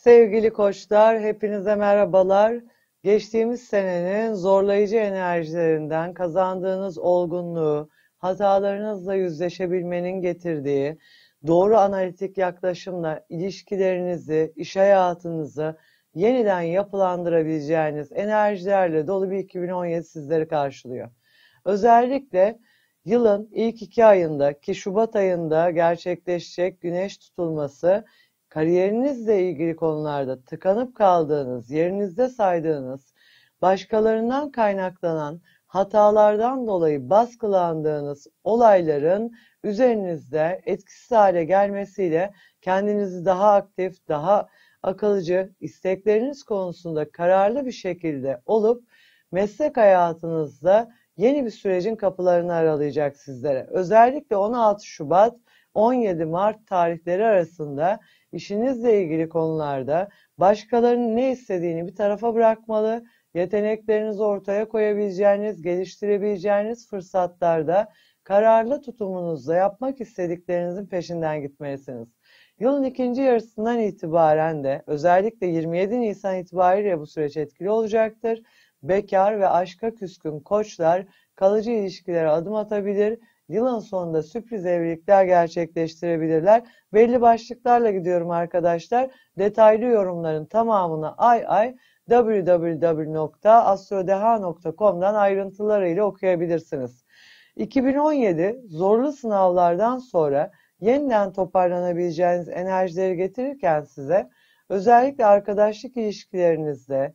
Sevgili koçlar, hepinize merhabalar. Geçtiğimiz senenin zorlayıcı enerjilerinden kazandığınız olgunluğu, hatalarınızla yüzleşebilmenin getirdiği doğru analitik yaklaşımla ilişkilerinizi, iş hayatınızı yeniden yapılandırabileceğiniz enerjilerle dolu bir 2017 sizleri karşılıyor. Özellikle yılın ilk iki ayında ki Şubat ayında gerçekleşecek güneş tutulması kariyerinizle ilgili konularda tıkanıp kaldığınız, yerinizde saydığınız, başkalarından kaynaklanan hatalardan dolayı baskılandığınız olayların üzerinizde etkisiz hale gelmesiyle kendinizi daha aktif, daha akılcı, istekleriniz konusunda kararlı bir şekilde olup meslek hayatınızda yeni bir sürecin kapılarını aralayacak sizlere. Özellikle 16 Şubat 17 Mart tarihleri arasında işinizle ilgili konularda başkalarının ne istediğini bir tarafa bırakmalı, yeteneklerinizi ortaya koyabileceğiniz, geliştirebileceğiniz fırsatlarda kararlı tutumunuzla yapmak istediklerinizin peşinden gitmelisiniz. Yılın ikinci yarısından itibaren de özellikle 27 Nisan itibariyle bu süreç etkili olacaktır. Bekar ve aşka küskün koçlar kalıcı ilişkilere adım atabilir Yılın sonunda sürpriz evlilikler gerçekleştirebilirler. Belli başlıklarla gidiyorum arkadaşlar. Detaylı yorumların tamamını ay ay www.astrodeha.com'dan ayrıntılarıyla okuyabilirsiniz. 2017 zorlu sınavlardan sonra yeniden toparlanabileceğiniz enerjileri getirirken size özellikle arkadaşlık ilişkilerinizde,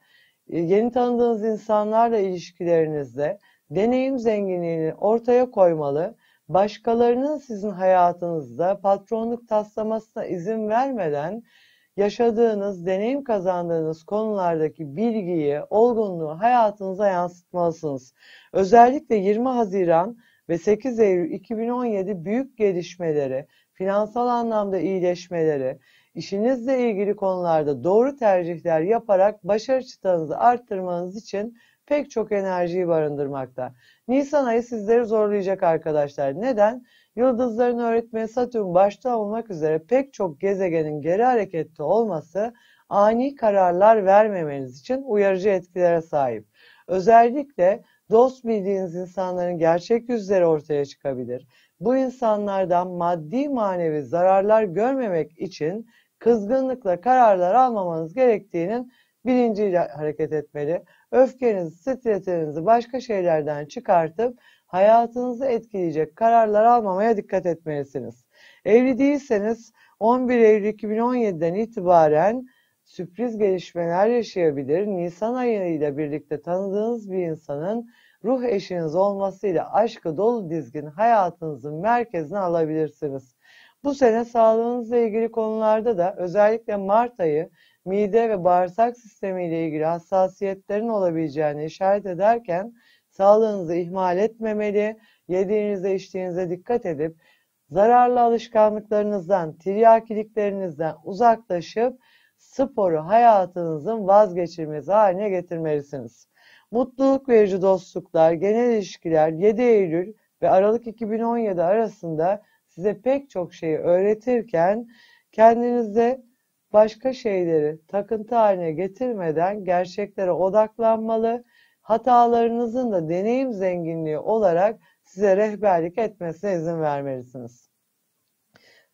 e, yeni tanıdığınız insanlarla ilişkilerinizde deneyim zenginliğini ortaya koymalı başkalarının sizin hayatınızda patronluk taslamasına izin vermeden yaşadığınız, deneyim kazandığınız konulardaki bilgiyi, olgunluğu hayatınıza yansıtmalısınız. Özellikle 20 Haziran ve 8 Eylül 2017 büyük gelişmeleri, finansal anlamda iyileşmeleri, işinizle ilgili konularda doğru tercihler yaparak başarı çıtanızı arttırmanız için pek çok enerjiyi barındırmakta. Nisan ayı sizleri zorlayacak arkadaşlar. Neden? Yıldızların öğretmeni Satürn başta olmak üzere pek çok gezegenin geri harekette olması ani kararlar vermemeniz için uyarıcı etkilere sahip. Özellikle dost bildiğiniz insanların gerçek yüzleri ortaya çıkabilir. Bu insanlardan maddi manevi zararlar görmemek için kızgınlıkla kararlar almamanız gerektiğinin bilinciyle hareket etmeli. Öfkenizi, stresinizi başka şeylerden çıkartıp hayatınızı etkileyecek kararlar almamaya dikkat etmelisiniz. Evli değilseniz 11 Eylül 2017'den itibaren sürpriz gelişmeler yaşayabilir. Nisan ayıyla birlikte tanıdığınız bir insanın ruh eşiniz olmasıyla aşkı dolu dizgin hayatınızın merkezine alabilirsiniz. Bu sene sağlığınızla ilgili konularda da özellikle Mart ayı mide ve bağırsak sistemiyle ilgili hassasiyetlerin olabileceğini işaret ederken sağlığınızı ihmal etmemeli, yediğinize içtiğinize dikkat edip zararlı alışkanlıklarınızdan, tiryakiliklerinizden uzaklaşıp sporu hayatınızın vazgeçilmezi haline getirmelisiniz. Mutluluk verici dostluklar, genel ilişkiler 7 Eylül ve Aralık 2017 arasında size pek çok şeyi öğretirken kendinizde başka şeyleri takıntı haline getirmeden gerçeklere odaklanmalı, hatalarınızın da deneyim zenginliği olarak size rehberlik etmesine izin vermelisiniz.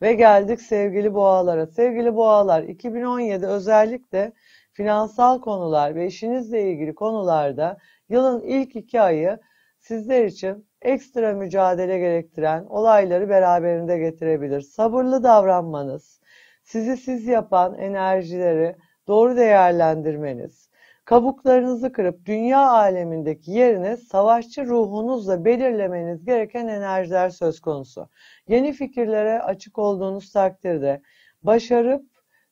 Ve geldik sevgili boğalara. Sevgili boğalar 2017 özellikle finansal konular ve işinizle ilgili konularda yılın ilk iki ayı sizler için ekstra mücadele gerektiren olayları beraberinde getirebilir. Sabırlı davranmanız, sizi siz yapan enerjileri doğru değerlendirmeniz, kabuklarınızı kırıp dünya alemindeki yerini savaşçı ruhunuzla belirlemeniz gereken enerjiler söz konusu. Yeni fikirlere açık olduğunuz takdirde başarıp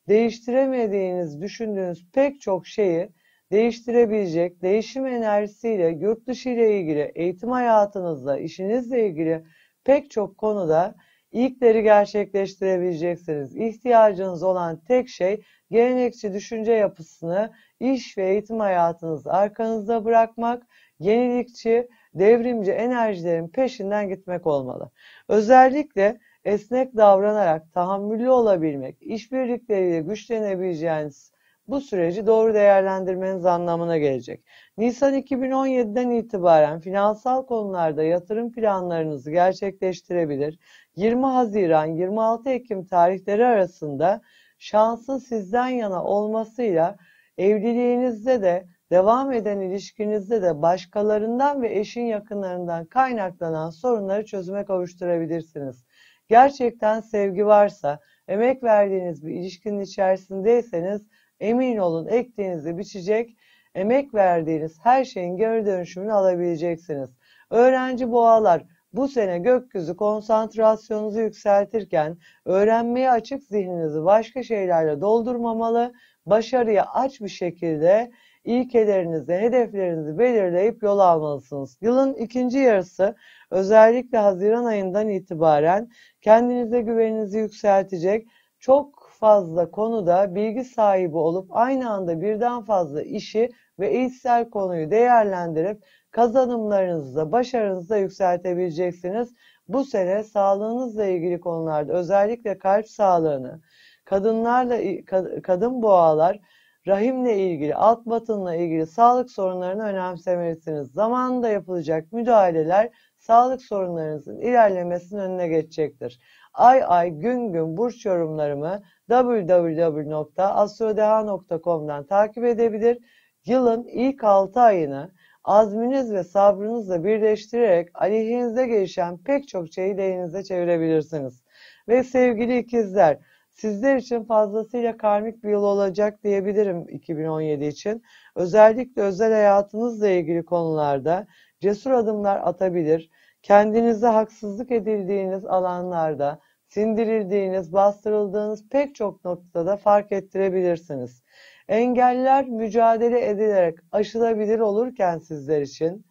değiştiremediğiniz düşündüğünüz pek çok şeyi değiştirebilecek değişim enerjisiyle yurt dışı ile ilgili eğitim hayatınızla işinizle ilgili pek çok konuda İlkleri gerçekleştirebileceksiniz. İhtiyacınız olan tek şey gelenekçi düşünce yapısını iş ve eğitim hayatınızı arkanızda bırakmak, yenilikçi, devrimci enerjilerin peşinden gitmek olmalı. Özellikle esnek davranarak tahammüllü olabilmek, işbirlikleriyle güçlenebileceğiniz bu süreci doğru değerlendirmeniz anlamına gelecek. Nisan 2017'den itibaren finansal konularda yatırım planlarınızı gerçekleştirebilir. 20 Haziran 26 Ekim tarihleri arasında şansın sizden yana olmasıyla evliliğinizde de devam eden ilişkinizde de başkalarından ve eşin yakınlarından kaynaklanan sorunları çözüme kavuşturabilirsiniz. Gerçekten sevgi varsa, emek verdiğiniz bir ilişkinin içerisindeyseniz Emin olun ektiğinizi biçecek, emek verdiğiniz her şeyin geri dönüşümünü alabileceksiniz. Öğrenci boğalar bu sene gökyüzü konsantrasyonunuzu yükseltirken öğrenmeye açık zihninizi başka şeylerle doldurmamalı, başarıya aç bir şekilde ilkelerinizi, hedeflerinizi belirleyip yol almalısınız. Yılın ikinci yarısı özellikle Haziran ayından itibaren kendinize güveninizi yükseltecek çok fazla konuda bilgi sahibi olup aynı anda birden fazla işi ve eğitsel konuyu değerlendirip kazanımlarınızı, başarınızı yükseltebileceksiniz. Bu sene sağlığınızla ilgili konularda özellikle kalp sağlığını, kadınlarla kadın boğalar, rahimle ilgili, alt batınla ilgili sağlık sorunlarını önemsemelisiniz. Zamanında yapılacak müdahaleler sağlık sorunlarınızın ilerlemesinin önüne geçecektir. Ay ay gün gün burç yorumlarımı www.astrodeha.com'dan takip edebilir. Yılın ilk 6 ayını azminiz ve sabrınızla birleştirerek aleyhinize gelişen pek çok şeyi lehinize çevirebilirsiniz. Ve sevgili ikizler, sizler için fazlasıyla karmik bir yıl olacak diyebilirim 2017 için. Özellikle özel hayatınızla ilgili konularda cesur adımlar atabilir, kendinize haksızlık edildiğiniz alanlarda, sindirildiğiniz, bastırıldığınız pek çok noktada fark ettirebilirsiniz. Engeller mücadele edilerek aşılabilir olurken sizler için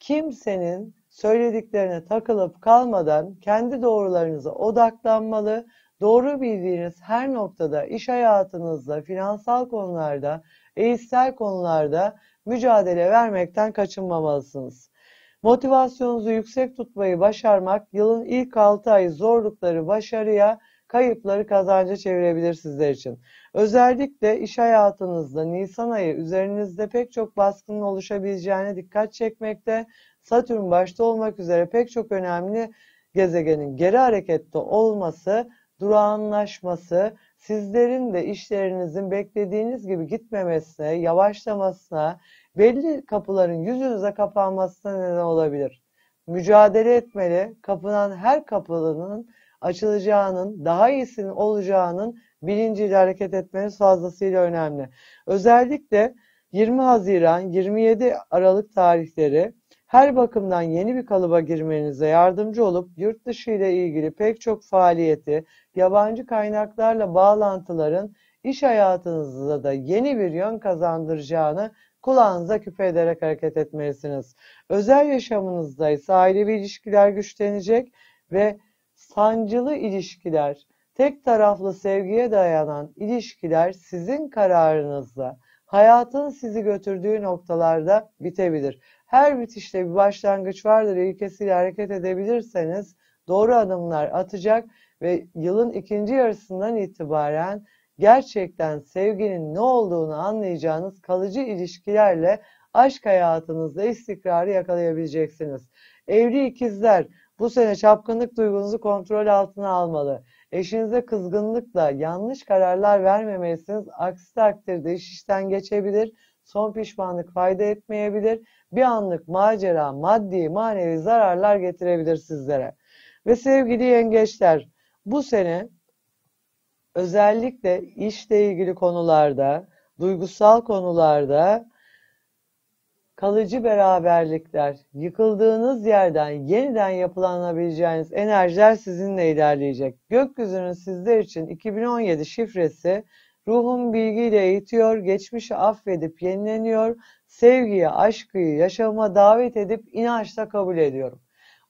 kimsenin söylediklerine takılıp kalmadan kendi doğrularınıza odaklanmalı, doğru bildiğiniz her noktada iş hayatınızda, finansal konularda, eğitsel konularda mücadele vermekten kaçınmamalısınız. Motivasyonunuzu yüksek tutmayı başarmak yılın ilk 6 ayı zorlukları başarıya, kayıpları kazanca çevirebilir sizler için. Özellikle iş hayatınızda Nisan ayı üzerinizde pek çok baskının oluşabileceğine dikkat çekmekte. Satürn başta olmak üzere pek çok önemli gezegenin geri harekette olması, durağanlaşması, sizlerin de işlerinizin beklediğiniz gibi gitmemesine, yavaşlamasına, belli kapıların yüzünüze kapanmasına neden olabilir. Mücadele etmeli, kapınan her kapının açılacağının, daha iyisinin olacağının bilinciyle hareket etmeniz fazlasıyla önemli. Özellikle 20 Haziran, 27 Aralık tarihleri her bakımdan yeni bir kalıba girmenize yardımcı olup yurt dışı ile ilgili pek çok faaliyeti, yabancı kaynaklarla bağlantıların iş hayatınızda da yeni bir yön kazandıracağını kulağınıza küpe ederek hareket etmelisiniz. Özel yaşamınızda ise ailevi ilişkiler güçlenecek ve sancılı ilişkiler, tek taraflı sevgiye dayanan ilişkiler sizin kararınızla, hayatın sizi götürdüğü noktalarda bitebilir. Her bitişte bir başlangıç vardır ilkesiyle hareket edebilirseniz doğru adımlar atacak ve yılın ikinci yarısından itibaren gerçekten sevginin ne olduğunu anlayacağınız kalıcı ilişkilerle aşk hayatınızda istikrarı yakalayabileceksiniz. Evli ikizler bu sene çapkınlık duygunuzu kontrol altına almalı. Eşinize kızgınlıkla yanlış kararlar vermemelisiniz. Aksi takdirde iş işten geçebilir. Son pişmanlık fayda etmeyebilir. Bir anlık macera, maddi, manevi zararlar getirebilir sizlere. Ve sevgili yengeçler, bu sene özellikle işle ilgili konularda, duygusal konularda kalıcı beraberlikler, yıkıldığınız yerden yeniden yapılanabileceğiniz enerjiler sizinle ilerleyecek. Gökyüzünün sizler için 2017 şifresi ruhum bilgiyle eğitiyor, geçmişi affedip yenileniyor, sevgiye, aşkı yaşama davet edip inançla kabul ediyorum.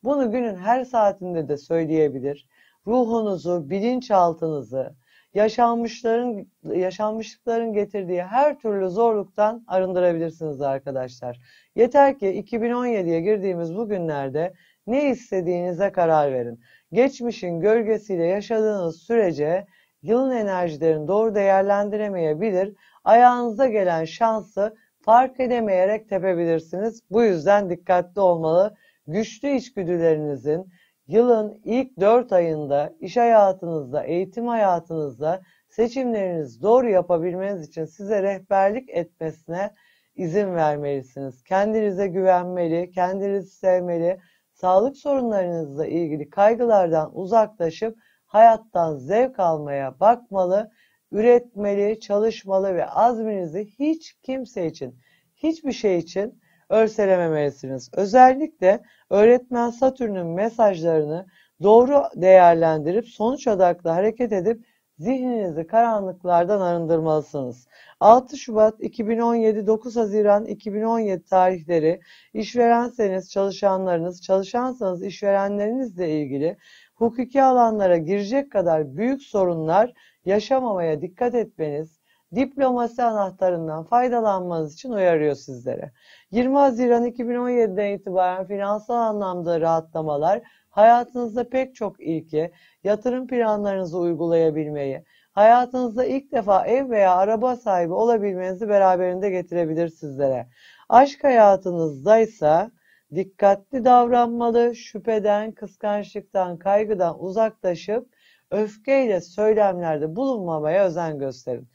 Bunu günün her saatinde de söyleyebilir. Ruhunuzu, bilinçaltınızı, yaşanmışların yaşanmışlıkların getirdiği her türlü zorluktan arındırabilirsiniz arkadaşlar. Yeter ki 2017'ye girdiğimiz bu günlerde ne istediğinize karar verin. Geçmişin gölgesiyle yaşadığınız sürece yılın enerjilerini doğru değerlendiremeyebilir, ayağınıza gelen şansı fark edemeyerek tepebilirsiniz. Bu yüzden dikkatli olmalı. Güçlü içgüdülerinizin, Yılın ilk 4 ayında iş hayatınızda, eğitim hayatınızda seçimlerinizi doğru yapabilmeniz için size rehberlik etmesine izin vermelisiniz. Kendinize güvenmeli, kendinizi sevmeli, sağlık sorunlarınızla ilgili kaygılardan uzaklaşıp hayattan zevk almaya bakmalı, üretmeli, çalışmalı ve azminizi hiç kimse için, hiçbir şey için örselememelisiniz. Özellikle öğretmen Satürn'ün mesajlarını doğru değerlendirip sonuç odaklı hareket edip zihninizi karanlıklardan arındırmalısınız. 6 Şubat 2017, 9 Haziran 2017 tarihleri işverenseniz çalışanlarınız, çalışansanız işverenlerinizle ilgili hukuki alanlara girecek kadar büyük sorunlar yaşamamaya dikkat etmeniz, diplomasi anahtarından faydalanmanız için uyarıyor sizlere. 20 Haziran 2017'den itibaren finansal anlamda rahatlamalar hayatınızda pek çok ilki, yatırım planlarınızı uygulayabilmeyi, hayatınızda ilk defa ev veya araba sahibi olabilmenizi beraberinde getirebilir sizlere. Aşk hayatınızda ise dikkatli davranmalı, şüpheden, kıskançlıktan, kaygıdan uzaklaşıp öfkeyle söylemlerde bulunmamaya özen gösterin.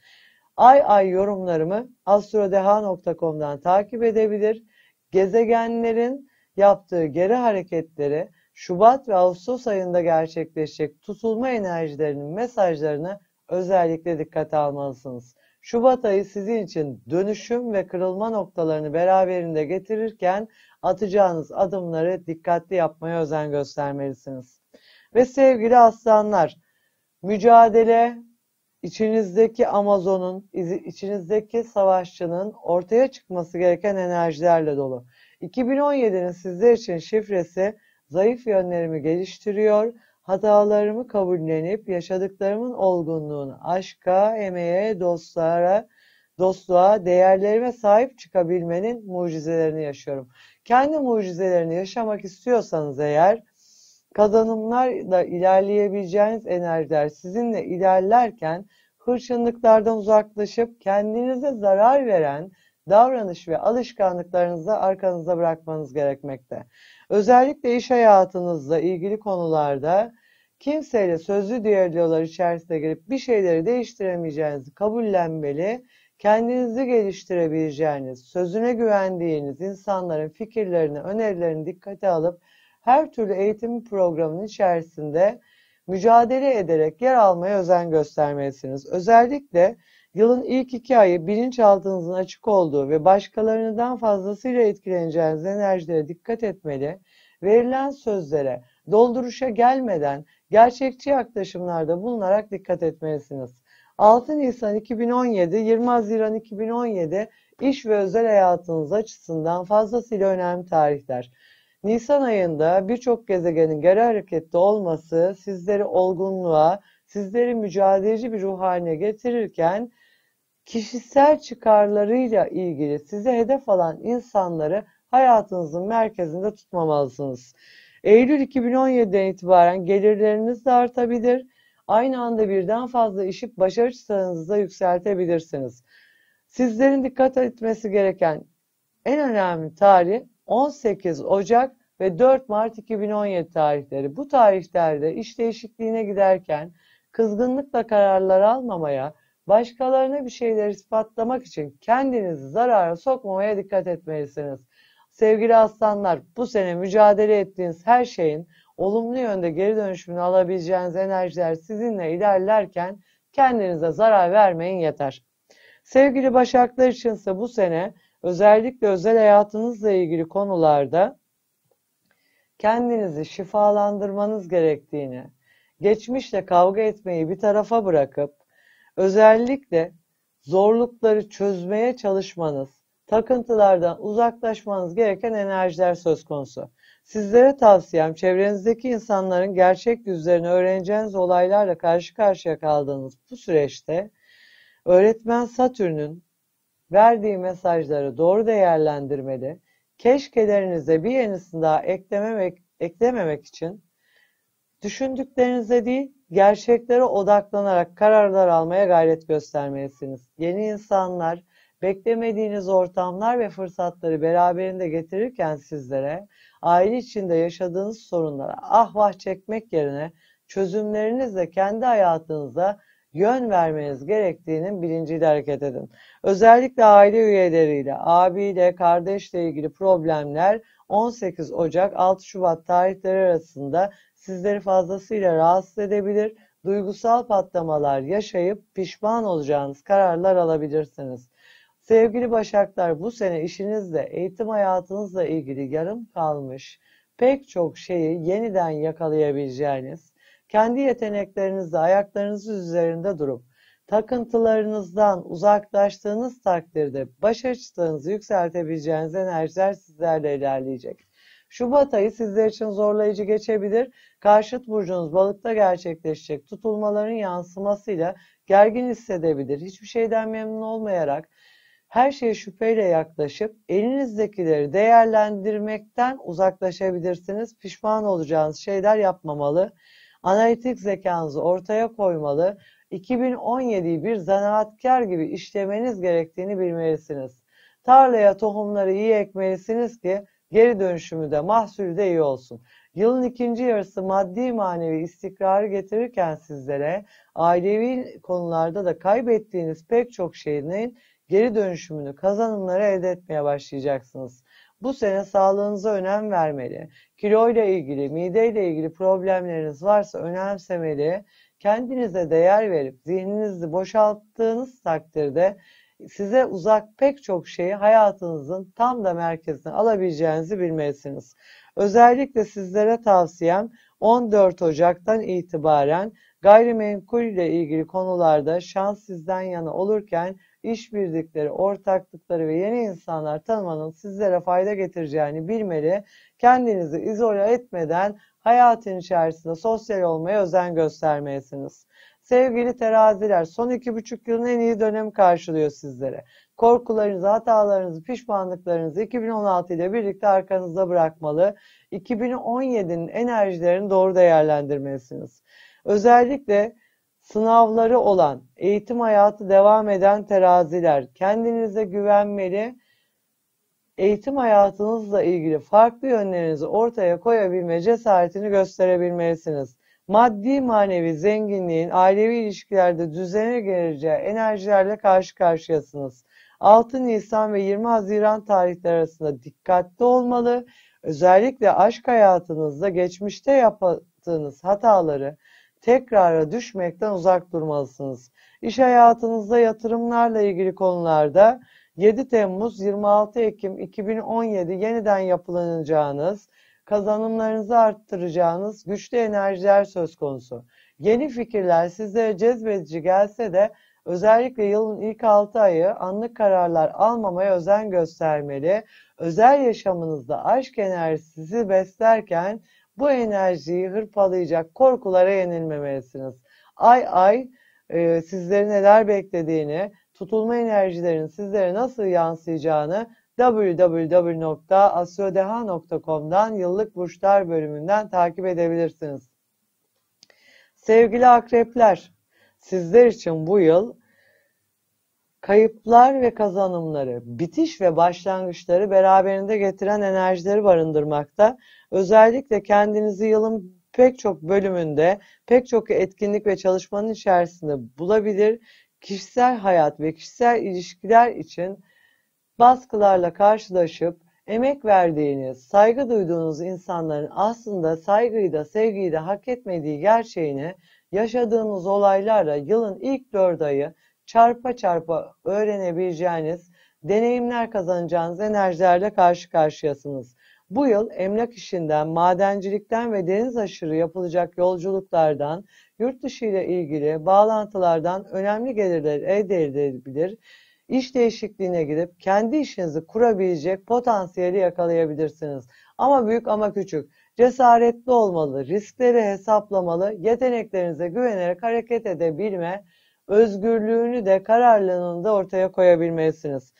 Ay ay yorumlarımı astrodeha.com'dan takip edebilir. Gezegenlerin yaptığı geri hareketleri Şubat ve Ağustos ayında gerçekleşecek tutulma enerjilerinin mesajlarını özellikle dikkate almalısınız. Şubat ayı sizin için dönüşüm ve kırılma noktalarını beraberinde getirirken atacağınız adımları dikkatli yapmaya özen göstermelisiniz. Ve sevgili aslanlar, mücadele, içinizdeki Amazon'un, içinizdeki savaşçının ortaya çıkması gereken enerjilerle dolu. 2017'nin sizler için şifresi zayıf yönlerimi geliştiriyor, hatalarımı kabullenip yaşadıklarımın olgunluğunu aşka, emeğe, dostlara, dostluğa, değerlerime sahip çıkabilmenin mucizelerini yaşıyorum. Kendi mucizelerini yaşamak istiyorsanız eğer kazanımlarla ilerleyebileceğiniz enerjiler sizinle ilerlerken hırçınlıklardan uzaklaşıp kendinize zarar veren davranış ve alışkanlıklarınızı arkanıza bırakmanız gerekmekte. Özellikle iş hayatınızla ilgili konularda kimseyle sözlü diyaloglar içerisine girip bir şeyleri değiştiremeyeceğinizi kabullenmeli, kendinizi geliştirebileceğiniz, sözüne güvendiğiniz insanların fikirlerini, önerilerini dikkate alıp her türlü eğitim programının içerisinde mücadele ederek yer almaya özen göstermelisiniz. Özellikle yılın ilk iki ayı bilinçaltınızın açık olduğu ve başkalarından fazlasıyla etkileneceğiniz enerjilere dikkat etmeli, verilen sözlere dolduruşa gelmeden gerçekçi yaklaşımlarda bulunarak dikkat etmelisiniz. 6 Nisan 2017, 20 Haziran 2017 iş ve özel hayatınız açısından fazlasıyla önemli tarihler. Nisan ayında birçok gezegenin geri harekette olması sizleri olgunluğa, sizleri mücadeleci bir ruh haline getirirken kişisel çıkarlarıyla ilgili size hedef alan insanları hayatınızın merkezinde tutmamalısınız. Eylül 2017'den itibaren gelirleriniz de artabilir. Aynı anda birden fazla işi başarı çıtanınızda yükseltebilirsiniz. Sizlerin dikkat etmesi gereken en önemli tarih 18 Ocak ve 4 Mart 2017 tarihleri. Bu tarihlerde iş değişikliğine giderken kızgınlıkla kararlar almamaya, başkalarına bir şeyler ispatlamak için kendinizi zarara sokmamaya dikkat etmelisiniz. Sevgili aslanlar, bu sene mücadele ettiğiniz her şeyin olumlu yönde geri dönüşümünü alabileceğiniz enerjiler sizinle ilerlerken kendinize zarar vermeyin yeter. Sevgili başaklar içinse bu sene Özellikle özel hayatınızla ilgili konularda kendinizi şifalandırmanız gerektiğini, geçmişle kavga etmeyi bir tarafa bırakıp özellikle zorlukları çözmeye çalışmanız, takıntılardan uzaklaşmanız gereken enerjiler söz konusu. Sizlere tavsiyem çevrenizdeki insanların gerçek yüzlerini öğreneceğiniz olaylarla karşı karşıya kaldığınız bu süreçte öğretmen Satürn'ün verdiği mesajları doğru değerlendirmeli, keşkelerinize bir yenisini daha eklememek, eklememek için düşündüklerinize değil, gerçeklere odaklanarak kararlar almaya gayret göstermelisiniz. Yeni insanlar, beklemediğiniz ortamlar ve fırsatları beraberinde getirirken sizlere aile içinde yaşadığınız sorunlara ah vah çekmek yerine çözümlerinizle kendi hayatınıza yön vermeniz gerektiğinin bilinciyle hareket edin. Özellikle aile üyeleriyle, abiyle, kardeşle ilgili problemler 18 Ocak 6 Şubat tarihleri arasında sizleri fazlasıyla rahatsız edebilir. Duygusal patlamalar yaşayıp pişman olacağınız kararlar alabilirsiniz. Sevgili Başaklar bu sene işinizle, eğitim hayatınızla ilgili yarım kalmış pek çok şeyi yeniden yakalayabileceğiniz, kendi yeteneklerinizle ayaklarınız üzerinde durup takıntılarınızdan uzaklaştığınız takdirde baş açtığınızı yükseltebileceğiniz enerjiler sizlerle ilerleyecek. Şubat ayı sizler için zorlayıcı geçebilir. Karşıt burcunuz balıkta gerçekleşecek. Tutulmaların yansımasıyla gergin hissedebilir. Hiçbir şeyden memnun olmayarak her şeye şüpheyle yaklaşıp elinizdekileri değerlendirmekten uzaklaşabilirsiniz. Pişman olacağınız şeyler yapmamalı analitik zekanızı ortaya koymalı, 2017'yi bir zanaatkar gibi işlemeniz gerektiğini bilmelisiniz. Tarlaya tohumları iyi ekmelisiniz ki geri dönüşümü de mahsulü de iyi olsun. Yılın ikinci yarısı maddi manevi istikrarı getirirken sizlere ailevi konularda da kaybettiğiniz pek çok şeyin geri dönüşümünü kazanımları elde etmeye başlayacaksınız. Bu sene sağlığınıza önem vermeli kiloyla ilgili, mideyle ilgili problemleriniz varsa önemsemeli, kendinize değer verip zihninizi boşalttığınız takdirde size uzak pek çok şeyi hayatınızın tam da merkezine alabileceğinizi bilmelisiniz. Özellikle sizlere tavsiyem 14 Ocak'tan itibaren gayrimenkul ile ilgili konularda şans sizden yana olurken işbirlikleri, ortaklıkları ve yeni insanlar tanımanın sizlere fayda getireceğini bilmeli. Kendinizi izole etmeden hayatın içerisinde sosyal olmaya özen göstermelisiniz. Sevgili teraziler son iki buçuk yılın en iyi dönemi karşılıyor sizlere. Korkularınızı, hatalarınızı, pişmanlıklarınızı 2016 ile birlikte arkanızda bırakmalı. 2017'nin enerjilerini doğru değerlendirmelisiniz. Özellikle sınavları olan, eğitim hayatı devam eden teraziler kendinize güvenmeli, eğitim hayatınızla ilgili farklı yönlerinizi ortaya koyabilme cesaretini gösterebilmelisiniz. Maddi manevi zenginliğin ailevi ilişkilerde düzene geleceği enerjilerle karşı karşıyasınız. 6 Nisan ve 20 Haziran tarihleri arasında dikkatli olmalı. Özellikle aşk hayatınızda geçmişte yaptığınız hataları tekrara düşmekten uzak durmalısınız. İş hayatınızda yatırımlarla ilgili konularda 7 Temmuz 26 Ekim 2017 yeniden yapılanacağınız, kazanımlarınızı arttıracağınız güçlü enerjiler söz konusu. Yeni fikirler size cezbedici gelse de özellikle yılın ilk 6 ayı anlık kararlar almamaya özen göstermeli. Özel yaşamınızda aşk enerjisi beslerken bu enerjiyi hırpalayacak korkulara yenilmemelisiniz. Ay ay e, sizleri neler beklediğini, tutulma enerjilerin sizlere nasıl yansıyacağını www.asyodeha.com'dan yıllık burçlar bölümünden takip edebilirsiniz. Sevgili akrepler, sizler için bu yıl kayıplar ve kazanımları, bitiş ve başlangıçları beraberinde getiren enerjileri barındırmakta. Özellikle kendinizi yılın pek çok bölümünde, pek çok etkinlik ve çalışmanın içerisinde bulabilir, kişisel hayat ve kişisel ilişkiler için baskılarla karşılaşıp emek verdiğiniz, saygı duyduğunuz insanların aslında saygıyı da sevgiyi de hak etmediği gerçeğini yaşadığınız olaylarla yılın ilk dört ayı çarpa çarpa öğrenebileceğiniz, deneyimler kazanacağınız enerjilerle karşı karşıyasınız. Bu yıl emlak işinden, madencilikten ve deniz aşırı yapılacak yolculuklardan, yurt dışı ile ilgili bağlantılardan önemli gelirler elde edebilir, iş değişikliğine gidip kendi işinizi kurabilecek potansiyeli yakalayabilirsiniz. Ama büyük ama küçük. Cesaretli olmalı, riskleri hesaplamalı, yeteneklerinize güvenerek hareket edebilme özgürlüğünü de kararlılığında ortaya koyabilmelisiniz.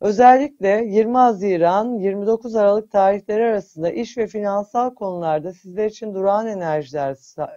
Özellikle 20 Haziran 29 Aralık tarihleri arasında iş ve finansal konularda sizler için durağan enerjiler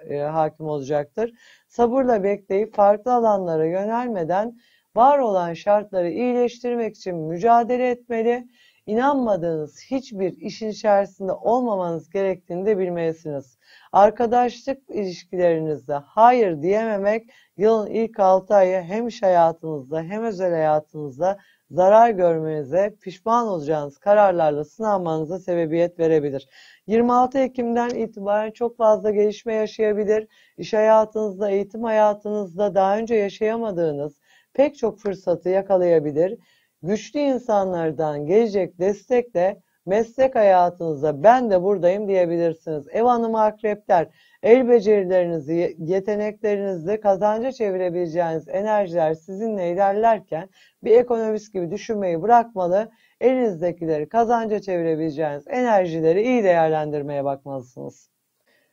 e, hakim olacaktır. Sabırla bekleyip farklı alanlara yönelmeden var olan şartları iyileştirmek için mücadele etmeli inanmadığınız hiçbir işin içerisinde olmamanız gerektiğini de bilmelisiniz. Arkadaşlık ilişkilerinizde hayır diyememek yılın ilk 6 ayı hem iş hayatınızda hem özel hayatınızda zarar görmenize, pişman olacağınız kararlarla sınanmanıza sebebiyet verebilir. 26 Ekim'den itibaren çok fazla gelişme yaşayabilir. İş hayatınızda, eğitim hayatınızda daha önce yaşayamadığınız pek çok fırsatı yakalayabilir güçlü insanlardan gelecek destekle meslek hayatınıza ben de buradayım diyebilirsiniz. Ev hanımı akrepler, el becerilerinizi, yeteneklerinizi kazanca çevirebileceğiniz enerjiler sizinle ilerlerken bir ekonomist gibi düşünmeyi bırakmalı. Elinizdekileri kazanca çevirebileceğiniz enerjileri iyi değerlendirmeye bakmalısınız.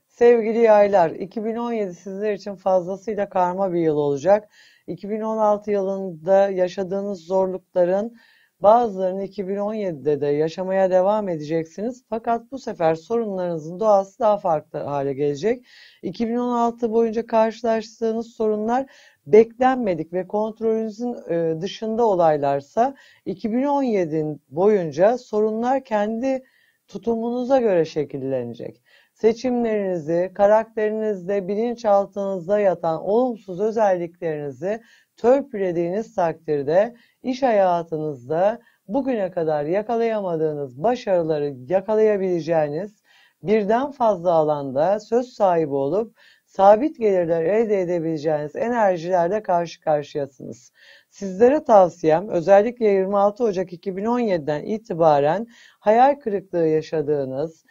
Sevgili yaylar, 2017 sizler için fazlasıyla karma bir yıl olacak. 2016 yılında yaşadığınız zorlukların bazılarını 2017'de de yaşamaya devam edeceksiniz. Fakat bu sefer sorunlarınızın doğası daha farklı hale gelecek. 2016 boyunca karşılaştığınız sorunlar beklenmedik ve kontrolünüzün e, dışında olaylarsa 2017 boyunca sorunlar kendi tutumunuza göre şekillenecek seçimlerinizi, karakterinizde, bilinçaltınızda yatan olumsuz özelliklerinizi törpülediğiniz takdirde iş hayatınızda bugüne kadar yakalayamadığınız başarıları yakalayabileceğiniz birden fazla alanda söz sahibi olup sabit gelirler elde edebileceğiniz enerjilerle karşı karşıyasınız. Sizlere tavsiyem özellikle 26 Ocak 2017'den itibaren hayal kırıklığı yaşadığınız,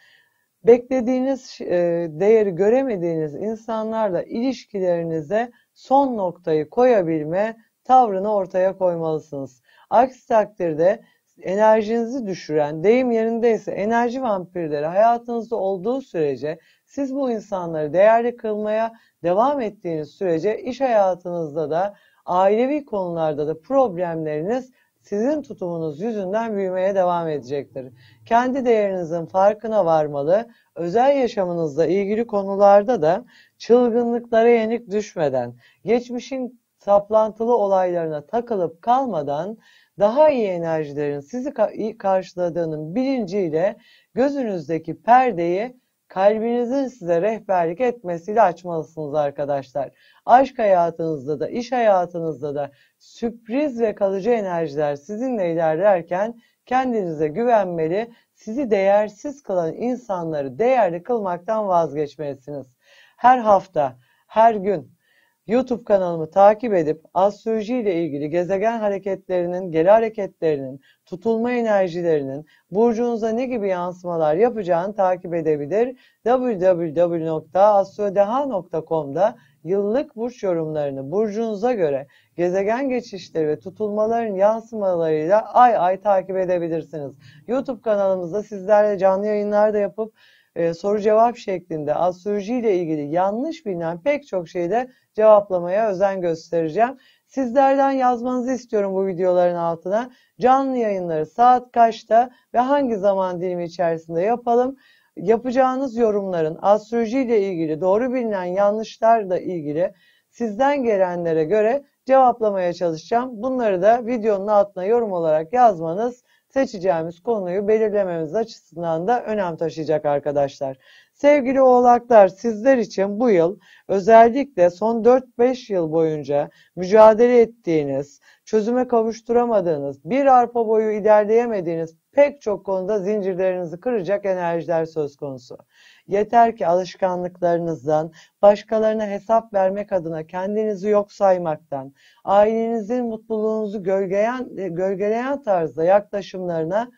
beklediğiniz e, değeri göremediğiniz insanlarla ilişkilerinize son noktayı koyabilme tavrını ortaya koymalısınız. Aksi takdirde enerjinizi düşüren, deyim yerindeyse enerji vampirleri hayatınızda olduğu sürece siz bu insanları değerli kılmaya devam ettiğiniz sürece iş hayatınızda da ailevi konularda da problemleriniz sizin tutumunuz yüzünden büyümeye devam edecektir. Kendi değerinizin farkına varmalı, özel yaşamınızla ilgili konularda da çılgınlıklara yenik düşmeden, geçmişin saplantılı olaylarına takılıp kalmadan daha iyi enerjilerin sizi karşıladığının bilinciyle gözünüzdeki perdeyi kalbinizin size rehberlik etmesiyle açmalısınız arkadaşlar. Aşk hayatınızda da, iş hayatınızda da sürpriz ve kalıcı enerjiler sizinle ilerlerken kendinize güvenmeli, sizi değersiz kılan insanları değerli kılmaktan vazgeçmelisiniz. Her hafta, her gün, YouTube kanalımı takip edip astroloji ile ilgili gezegen hareketlerinin, geri hareketlerinin, tutulma enerjilerinin burcunuza ne gibi yansımalar yapacağını takip edebilir. www.astrodeha.com'da yıllık burç yorumlarını burcunuza göre gezegen geçişleri ve tutulmaların yansımalarıyla ay ay takip edebilirsiniz. YouTube kanalımızda sizlerle canlı yayınlar da yapıp e, soru cevap şeklinde astroloji ile ilgili yanlış bilinen pek çok şeyi de cevaplamaya özen göstereceğim. Sizlerden yazmanızı istiyorum bu videoların altına. Canlı yayınları saat kaçta ve hangi zaman dilimi içerisinde yapalım? Yapacağınız yorumların astroloji ile ilgili doğru bilinen yanlışlarla ilgili sizden gelenlere göre cevaplamaya çalışacağım. Bunları da videonun altına yorum olarak yazmanız seçeceğimiz konuyu belirlememiz açısından da önem taşıyacak arkadaşlar. Sevgili oğlaklar sizler için bu yıl özellikle son 4-5 yıl boyunca mücadele ettiğiniz, çözüme kavuşturamadığınız, bir arpa boyu ilerleyemediğiniz pek çok konuda zincirlerinizi kıracak enerjiler söz konusu. Yeter ki alışkanlıklarınızdan, başkalarına hesap vermek adına kendinizi yok saymaktan, ailenizin mutluluğunuzu gölgeleyen, gölgeleyen tarzda yaklaşımlarına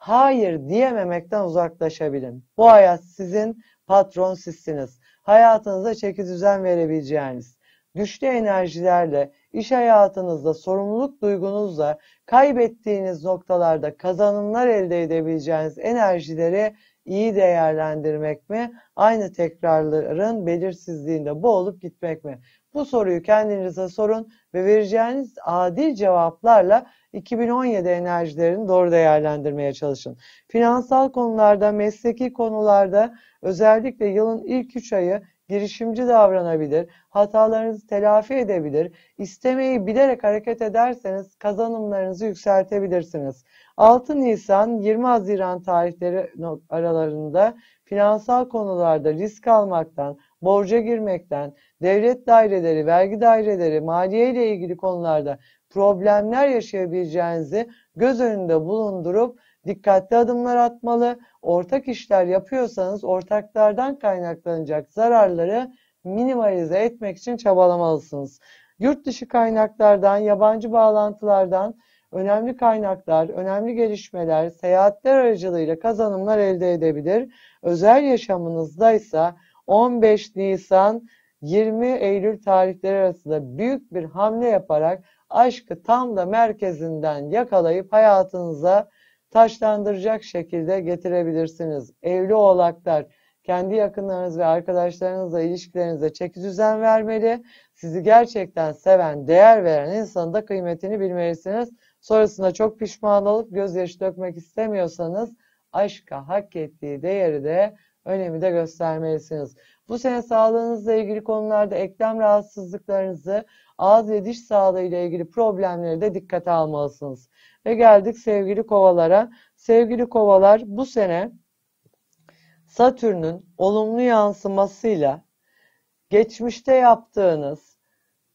hayır diyememekten uzaklaşabilin. Bu hayat sizin patron sizsiniz. Hayatınıza çeki düzen verebileceğiniz, güçlü enerjilerle, iş hayatınızda, sorumluluk duygunuzla kaybettiğiniz noktalarda kazanımlar elde edebileceğiniz enerjileri iyi değerlendirmek mi? Aynı tekrarların belirsizliğinde bu olup gitmek mi? Bu soruyu kendinize sorun ve vereceğiniz adil cevaplarla 2017 enerjilerini doğru değerlendirmeye çalışın. Finansal konularda, mesleki konularda özellikle yılın ilk 3 ayı girişimci davranabilir, hatalarınızı telafi edebilir, istemeyi bilerek hareket ederseniz kazanımlarınızı yükseltebilirsiniz. 6 Nisan 20 Haziran tarihleri aralarında finansal konularda risk almaktan, borca girmekten, devlet daireleri, vergi daireleri, maliye ile ilgili konularda problemler yaşayabileceğinizi göz önünde bulundurup dikkatli adımlar atmalı. Ortak işler yapıyorsanız ortaklardan kaynaklanacak zararları minimalize etmek için çabalamalısınız. Yurt dışı kaynaklardan, yabancı bağlantılardan önemli kaynaklar, önemli gelişmeler, seyahatler aracılığıyla kazanımlar elde edebilir. Özel yaşamınızda ise 15 Nisan 20 Eylül tarihleri arasında büyük bir hamle yaparak aşkı tam da merkezinden yakalayıp hayatınıza taşlandıracak şekilde getirebilirsiniz. Evli oğlaklar kendi yakınlarınız ve arkadaşlarınızla ilişkilerinize çeki düzen vermeli. Sizi gerçekten seven, değer veren insanın da kıymetini bilmelisiniz. Sonrasında çok pişman olup gözyaşı dökmek istemiyorsanız aşka hak ettiği değeri de önemi de göstermelisiniz. Bu sene sağlığınızla ilgili konularda eklem rahatsızlıklarınızı, ağız ve diş sağlığı ile ilgili problemleri de dikkate almalısınız. Ve geldik sevgili kovalara. Sevgili kovalar bu sene Satürn'ün olumlu yansımasıyla geçmişte yaptığınız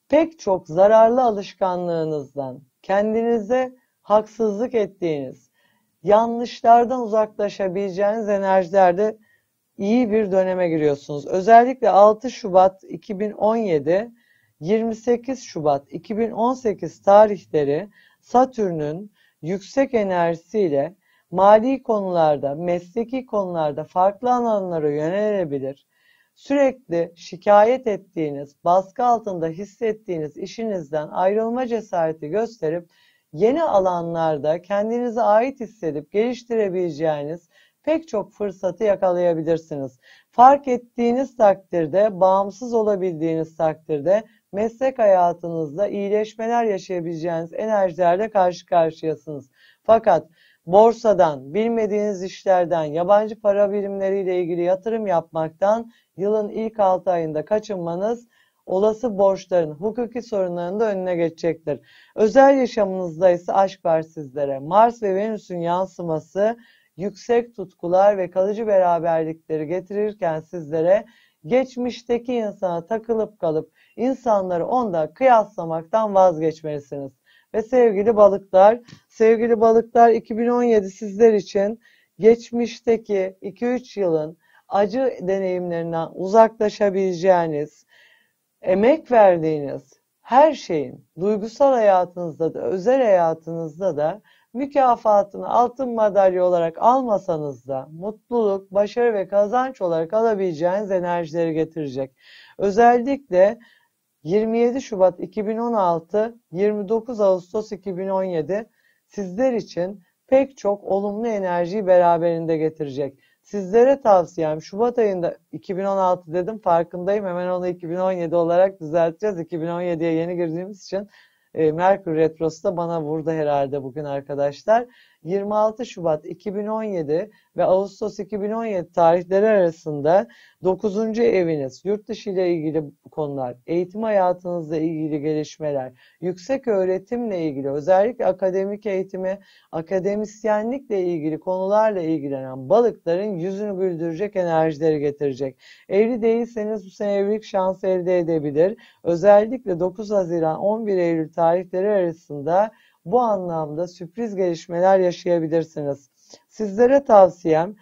pek çok zararlı alışkanlığınızdan kendinize haksızlık ettiğiniz, yanlışlardan uzaklaşabileceğiniz enerjilerde iyi bir döneme giriyorsunuz. Özellikle 6 Şubat 2017 28 Şubat 2018 tarihleri Satürn'ün yüksek enerjisiyle mali konularda, mesleki konularda farklı alanlara yönelebilir. Sürekli şikayet ettiğiniz, baskı altında hissettiğiniz işinizden ayrılma cesareti gösterip yeni alanlarda kendinize ait hissedip geliştirebileceğiniz pek çok fırsatı yakalayabilirsiniz. Fark ettiğiniz takdirde, bağımsız olabildiğiniz takdirde meslek hayatınızda iyileşmeler yaşayabileceğiniz enerjilerle karşı karşıyasınız. Fakat borsadan, bilmediğiniz işlerden, yabancı para birimleriyle ilgili yatırım yapmaktan yılın ilk 6 ayında kaçınmanız olası borçların, hukuki sorunların da önüne geçecektir. Özel yaşamınızda ise aşk var sizlere. Mars ve Venüs'ün yansıması yüksek tutkular ve kalıcı beraberlikleri getirirken sizlere geçmişteki insana takılıp kalıp insanları onda kıyaslamaktan vazgeçmelisiniz. Ve sevgili balıklar, sevgili balıklar 2017 sizler için geçmişteki 2-3 yılın acı deneyimlerinden uzaklaşabileceğiniz, emek verdiğiniz her şeyin duygusal hayatınızda da özel hayatınızda da mükafatını altın madalya olarak almasanız da mutluluk, başarı ve kazanç olarak alabileceğiniz enerjileri getirecek. Özellikle 27 Şubat 2016, 29 Ağustos 2017 sizler için pek çok olumlu enerjiyi beraberinde getirecek. Sizlere tavsiyem Şubat ayında 2016 dedim farkındayım hemen onu 2017 olarak düzelteceğiz. 2017'ye yeni girdiğimiz için e, Merkür Retrosu da bana vurdu herhalde bugün arkadaşlar. 26 Şubat 2017 ve Ağustos 2017 tarihleri arasında 9. eviniz, yurt dışı ile ilgili konular, eğitim hayatınızla ilgili gelişmeler, yüksek öğretimle ilgili özellikle akademik eğitimi, akademisyenlikle ilgili konularla ilgilenen balıkların yüzünü güldürecek enerjileri getirecek. Evli değilseniz bu sene evlilik şansı elde edebilir. Özellikle 9 Haziran 11 Eylül tarihleri arasında bu anlamda sürpriz gelişmeler yaşayabilirsiniz. Sizlere tavsiyem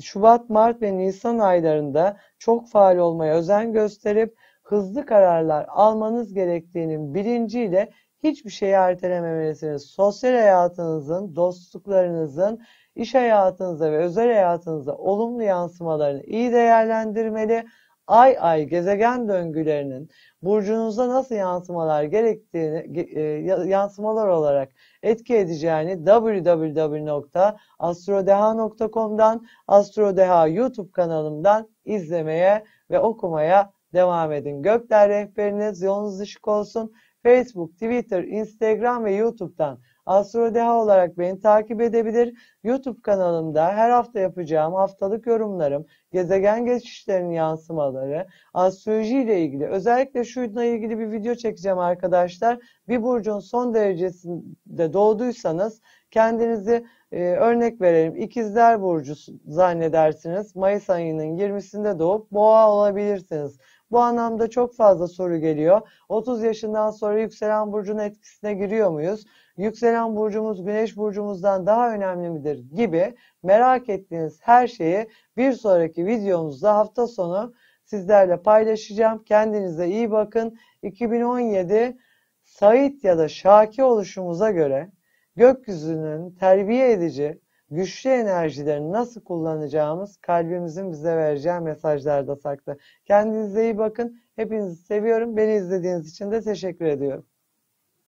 Şubat, Mart ve Nisan aylarında çok faal olmaya özen gösterip hızlı kararlar almanız gerektiğinin bilinciyle hiçbir şeyi ertelememelisiniz. Sosyal hayatınızın, dostluklarınızın, iş hayatınıza ve özel hayatınıza olumlu yansımalarını iyi değerlendirmeli ay ay gezegen döngülerinin burcunuza nasıl yansımalar gerektiğini e, yansımalar olarak etki edeceğini www.astrodeha.com'dan Astrodeha YouTube kanalımdan izlemeye ve okumaya devam edin. Gökler rehberiniz yolunuz ışık olsun. Facebook, Twitter, Instagram ve YouTube'dan Astro Deha olarak beni takip edebilir. YouTube kanalımda her hafta yapacağım haftalık yorumlarım, gezegen geçişlerinin yansımaları, astroloji ile ilgili özellikle şuyla ilgili bir video çekeceğim arkadaşlar. Bir burcun son derecesinde doğduysanız kendinizi e, örnek verelim İkizler burcu zannedersiniz. Mayıs ayının 20'sinde doğup boğa olabilirsiniz. Bu anlamda çok fazla soru geliyor. 30 yaşından sonra yükselen burcun etkisine giriyor muyuz? yükselen burcumuz güneş burcumuzdan daha önemli midir gibi merak ettiğiniz her şeyi bir sonraki videomuzda hafta sonu sizlerle paylaşacağım. Kendinize iyi bakın. 2017 Sait ya da Şaki oluşumuza göre gökyüzünün terbiye edici güçlü enerjilerini nasıl kullanacağımız kalbimizin bize vereceği mesajlarda saklı. Kendinize iyi bakın. Hepinizi seviyorum. Beni izlediğiniz için de teşekkür ediyorum.